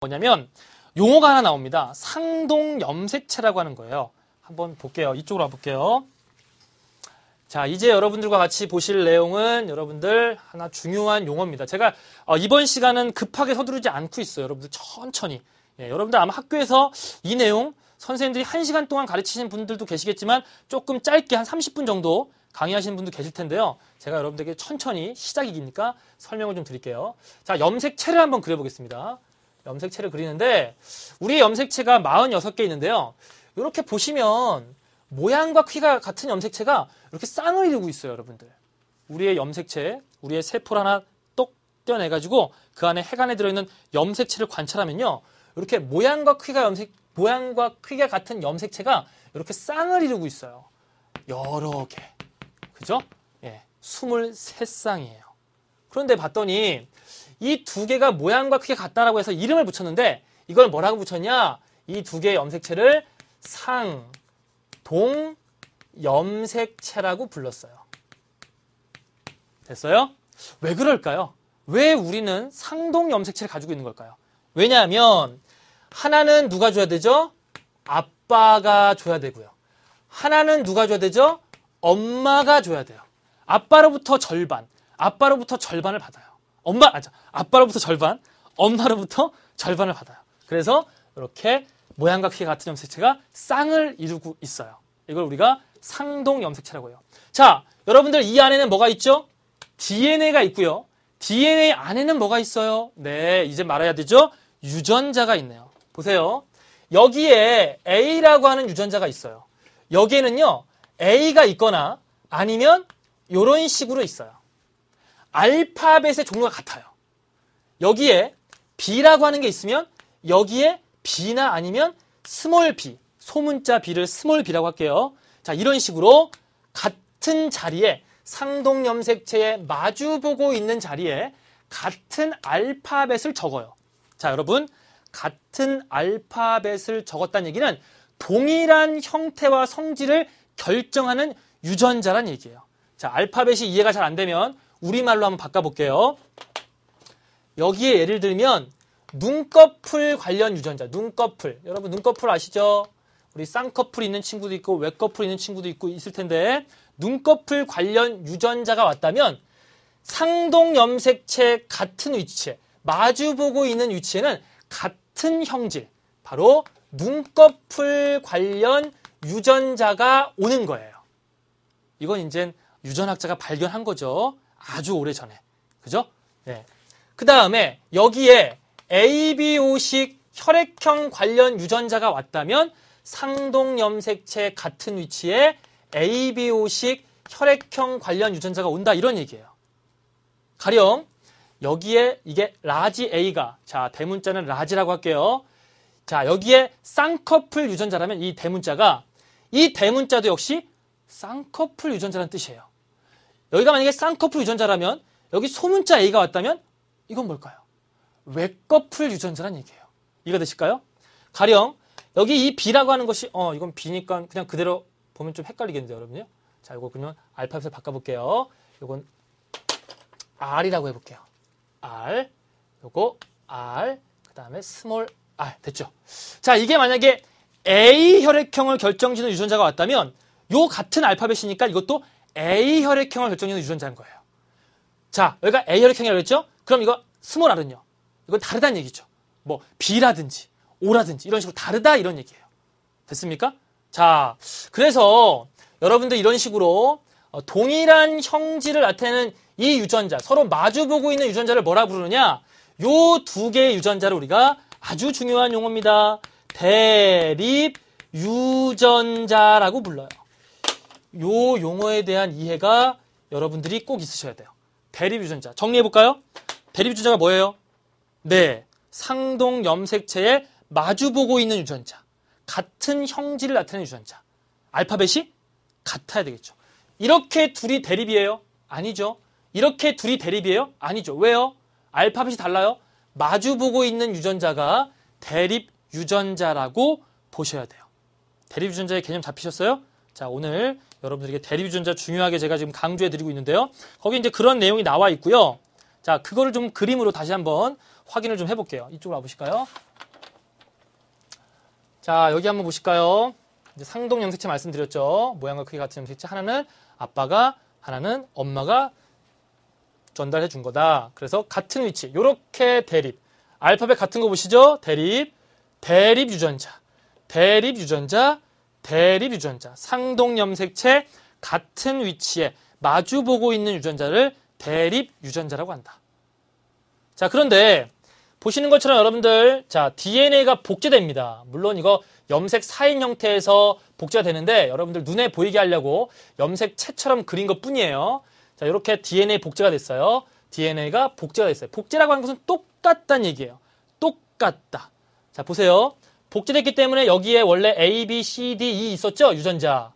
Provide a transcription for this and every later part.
뭐냐면 용어가 하나 나옵니다. 상동 염색체라고 하는 거예요. 한번 볼게요. 이쪽으로 와볼게요. 자, 이제 여러분들과 같이 보실 내용은 여러분들 하나 중요한 용어입니다. 제가 어, 이번 시간은 급하게 서두르지 않고 있어요. 여러분들 천천히. 예, 여러분들 아마 학교에서 이 내용 선생님들이 1시간 동안 가르치시는 분들도 계시겠지만 조금 짧게 한 30분 정도 강의하시는 분도 계실 텐데요. 제가 여러분들에게 천천히 시작이니까 설명을 좀 드릴게요. 자, 염색체를 한번 그려보겠습니다. 염색체를 그리는데 우리의 염색체가 46개 있는데요. 이렇게 보시면 모양과 키가 같은 염색체가 이렇게 쌍을 이루고 있어요, 여러분들. 우리의 염색체, 우리의 세포를 하나 똑 떼어내가지고 그 안에 해관에 들어있는 염색체를 관찰하면요. 이렇게 모양과 크기가 염색, 모양과 크기가 같은 염색체가 이렇게 쌍을 이루고 있어요. 여러 개. 그죠? 예. 23쌍이에요. 그런데 봤더니 이 두 개가 모양과 크게 같다라고 해서 이름을 붙였는데 이걸 뭐라고 붙였냐? 이 두 개의 염색체를 상, 동, 염색체라고 불렀어요. 됐어요? 왜 그럴까요? 왜 우리는 상동 염색체를 가지고 있는 걸까요? 왜냐하면 하나는 누가 줘야 되죠? 아빠가 줘야 되고요. 하나는 누가 줘야 되죠? 엄마가 줘야 돼요. 아빠로부터 절반, 아빠로부터 절반을 받아요. 엄마, 아, 아빠로부터 절반, 엄마로부터 절반을 받아요. 그래서 이렇게 모양과 크기 같은 염색체가 쌍을 이루고 있어요. 이걸 우리가 상동 염색체라고 해요. 자, 여러분들 이 안에는 뭐가 있죠? DNA가 있고요. DNA 안에는 뭐가 있어요? 네, 이제 말해야 되죠? 유전자가 있네요. 보세요. 여기에 A라고 하는 유전자가 있어요. 여기에는요, A가 있거나 아니면 이런 식으로 있어요. 알파벳의 종류가 같아요. 여기에 B라고 하는 게 있으면 여기에 B나 아니면 스몰 B, 소문자 B를 스몰 B라고 할게요. 자, 이런 식으로 같은 자리에 상동염색체에 마주보고 있는 자리에 같은 알파벳을 적어요. 자, 여러분. 같은 알파벳을 적었다는 얘기는 동일한 형태와 성질을 결정하는 유전자란 얘기예요. 자, 알파벳이 이해가 잘 안 되면 우리말로 한번 바꿔볼게요. 여기에 예를 들면 눈꺼풀 관련 유전자, 눈꺼풀. 여러분 눈꺼풀 아시죠? 우리 쌍꺼풀 있는 친구도 있고 외꺼풀 있는 친구도 있고 있을 텐데 눈꺼풀 관련 유전자가 왔다면 상동염색체 같은 위치에 마주보고 있는 위치에는 같은 형질, 바로 눈꺼풀 관련 유전자가 오는 거예요. 이건 이제 유전학자가 발견한 거죠. 아주 오래전에. 그죠? 네. 그 다음에 여기에 ABO식 혈액형 관련 유전자가 왔다면 상동염색체 같은 위치에 ABO식 혈액형 관련 유전자가 온다 이런 얘기예요. 가령 여기에 이게 라지 A가 자 대문자는 라지라고 할게요. 자 여기에 쌍꺼풀 유전자라면 이 대문자가 이 대문자도 역시 쌍꺼풀 유전자라는 뜻이에요. 여기가 만약에 쌍꺼풀 유전자라면 여기 소문자 A가 왔다면 이건 뭘까요? 외꺼풀 유전자란 얘기예요. 이해가 되실까요? 가령 여기 이 B라고 하는 것이 어 이건 B니까 그냥 그대로 보면 좀 헷갈리겠는데요, 여러분요. 자, 이거 그냥 알파벳을 바꿔볼게요. 이건 R이라고 해볼게요. R, 요거 R, 그 다음에 스몰 R 됐죠? 자, 이게 만약에 A 혈액형을 결정짓는 유전자가 왔다면 요 같은 알파벳이니까 이것도 A 혈액형을 결정짓는 유전자인 거예요. 자, 여기가 A 혈액형이라고 했죠? 그럼 이거 스몰 R은요. 이건 다르다는 얘기죠. 뭐 B라든지 O라든지 이런 식으로 다르다 이런 얘기예요. 됐습니까? 자, 그래서 여러분들 이런 식으로 어, 동일한 형질을 나타내는 이 유전자, 서로 마주보고 있는 유전자를 뭐라 부르느냐? 요 두 개의 유전자를 우리가 아주 중요한 용어입니다. 대립 유전자라고 불러요. 요 용어에 대한 이해가 여러분들이 꼭 있으셔야 돼요. 대립유전자. 정리해볼까요? 대립유전자가 뭐예요? 네. 상동 염색체에 마주보고 있는 유전자. 같은 형질을 나타내는 유전자. 알파벳이 같아야 되겠죠. 이렇게 둘이 대립이에요? 아니죠. 이렇게 둘이 대립이에요? 아니죠. 왜요? 알파벳이 달라요? 마주보고 있는 유전자가 대립 유전자라고 보셔야 돼요. 대립 유전자의 개념 잡히셨어요? 자, 오늘 여러분들에게 대립유전자 중요하게 제가 지금 강조해 드리고 있는데요. 거기 이제 그런 내용이 나와 있고요. 자, 그거를 좀 그림으로 다시 한번 확인을 좀 해볼게요. 이쪽으로 와보실까요? 자, 여기 한번 보실까요? 이제 상동 염색체 말씀드렸죠. 모양과 크기 같은 염색체 하나는 아빠가 하나는 엄마가 전달해 준 거다. 그래서 같은 위치, 이렇게 대립. 알파벳 같은 거 보시죠? 대립, 대립 유전자, 대립 유전자, 대립 유전자, 상동 염색체 같은 위치에 마주보고 있는 유전자를 대립 유전자라고 한다. 자, 그런데 보시는 것처럼 여러분들 자 DNA가 복제됩니다. 물론 이거 염색 사인 형태에서 복제가 되는데 여러분들 눈에 보이게 하려고 염색체처럼 그린 것 뿐이에요. 자 이렇게 DNA 복제가 됐어요. DNA가 복제가 됐어요. 복제라고 하는 것은 똑같다는 얘기예요. 똑같다. 자 보세요. 복제됐기 때문에 여기에 원래 A, B, C, D, E 있었죠? 유전자.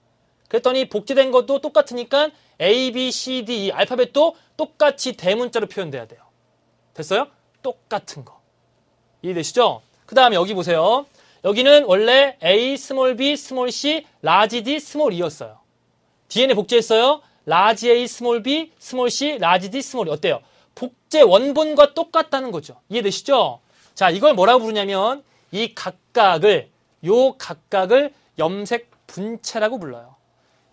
그랬더니 복제된 것도 똑같으니까 A, B, C, D, E 알파벳도 똑같이 대문자로 표현돼야 돼요. 됐어요? 똑같은 거. 이해되시죠? 그 다음에 여기 보세요. 여기는 원래 A, s 스몰 B, 스몰 C, 라지 D, 스몰 E였어요. DNA 복제했어요. 라지 A, s 스몰 B, 스몰 C, 라지 D, 스몰 E. 어때요? 복제 원본과 똑같다는 거죠. 이해되시죠? 자, 이걸 뭐라고 부르냐면 이 각각을 요 각각을 염색 분체라고 불러요.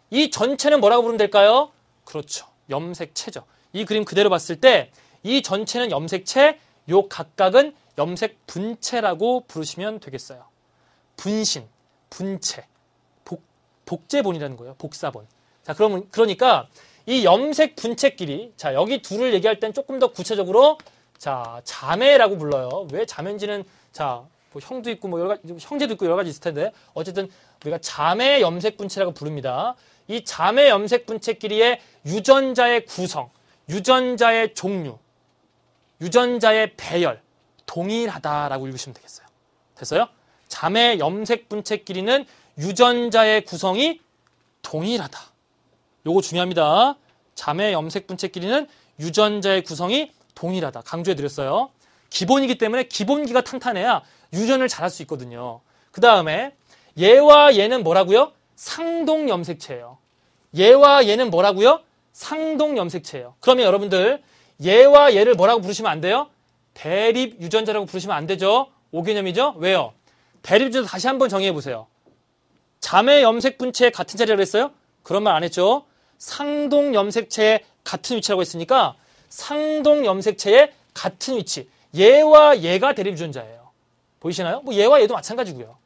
이 전체는 뭐라고 부르면 될까요? 그렇죠. 염색체죠. 이 그림 그대로 봤을 때 이 전체는 염색체, 요 각각은 염색 분체라고 부르시면 되겠어요. 분신, 분체, 복, 복제본이라는 거예요. 복사본. 자, 그러면 그러니까 이 염색 분체끼리 자, 여기 둘을 얘기할 땐 조금 더 구체적으로 자, 자매라고 불러요. 왜 자매인지는 자, 뭐 형도 있고 뭐 여러 가지 뭐 형제도 있고 여러 가지 있을 텐데 어쨌든 우리가 자매 염색 분체라고 부릅니다. 이 자매 염색 분체끼리의 유전자의 구성, 유전자의 종류, 유전자의 배열 동일하다라고 읽으시면 되겠어요. 됐어요? 자매 염색 분체끼리는 유전자의 구성이 동일하다. 요거 중요합니다. 자매 염색 분체끼리는 유전자의 구성이 동일하다. 강조해 드렸어요. 기본이기 때문에 기본기가 탄탄해야 유전을 잘할 수 있거든요. 그 다음에 얘와 얘는 뭐라고요? 상동 염색체예요. 얘와 얘는 뭐라고요? 상동 염색체예요. 그러면 여러분들 얘와 얘를 뭐라고 부르시면 안 돼요? 대립 유전자라고 부르시면 안 되죠. 오개념이죠 왜요? 대립 유전자 다시 한번 정의해 보세요. 자매 염색 분체 같은 자리라고 했어요? 그런 말 안 했죠. 상동 염색체 같은 위치라고 했으니까 상동 염색체의 같은 위치. 얘와 얘가 대립유전자예요. 보이시나요? 뭐 얘와 얘도 마찬가지고요.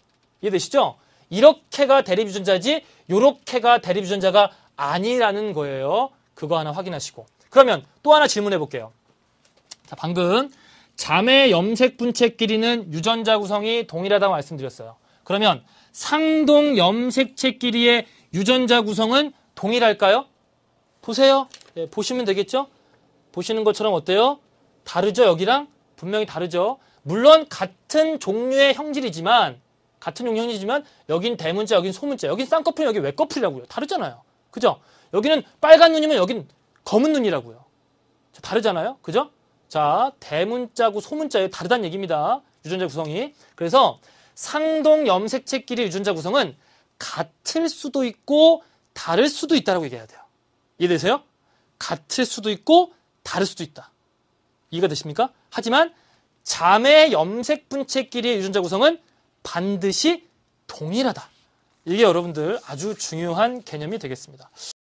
이해되시죠? 이렇게가 대립유전자지 요렇게가 대립유전자가 아니라는 거예요. 그거 하나 확인하시고 그러면 또 하나 질문해 볼게요. 자, 방금 자매 염색 분체끼리는 유전자 구성이 동일하다고 말씀드렸어요. 그러면 상동 염색체끼리의 유전자 구성은 동일할까요? 보세요. 예, 보시면 되겠죠? 보시는 것처럼 어때요? 다르죠, 여기랑? 분명히 다르죠. 물론 같은 종류의 형질이지만 같은 종류 형질이지만 여긴 대문자, 여긴 소문자, 여긴 쌍꺼풀, 여기 외꺼풀이라고요. 다르잖아요. 그죠? 여기는 빨간 눈이면 여긴 검은 눈이라고요. 다르잖아요. 그죠? 자, 대문자고 소문자의 다르다는 얘기입니다. 유전자 구성이. 그래서 상동 염색체끼리 유전자 구성은 같을 수도 있고 다를 수도 있다라고 얘기해야 돼요. 이해되세요? 같을 수도 있고 다를 수도 있다. 이해가 되십니까? 하지만 자매 염색 분체끼리의 유전자 구성은 반드시 동일하다. 이게 여러분들 아주 중요한 개념이 되겠습니다.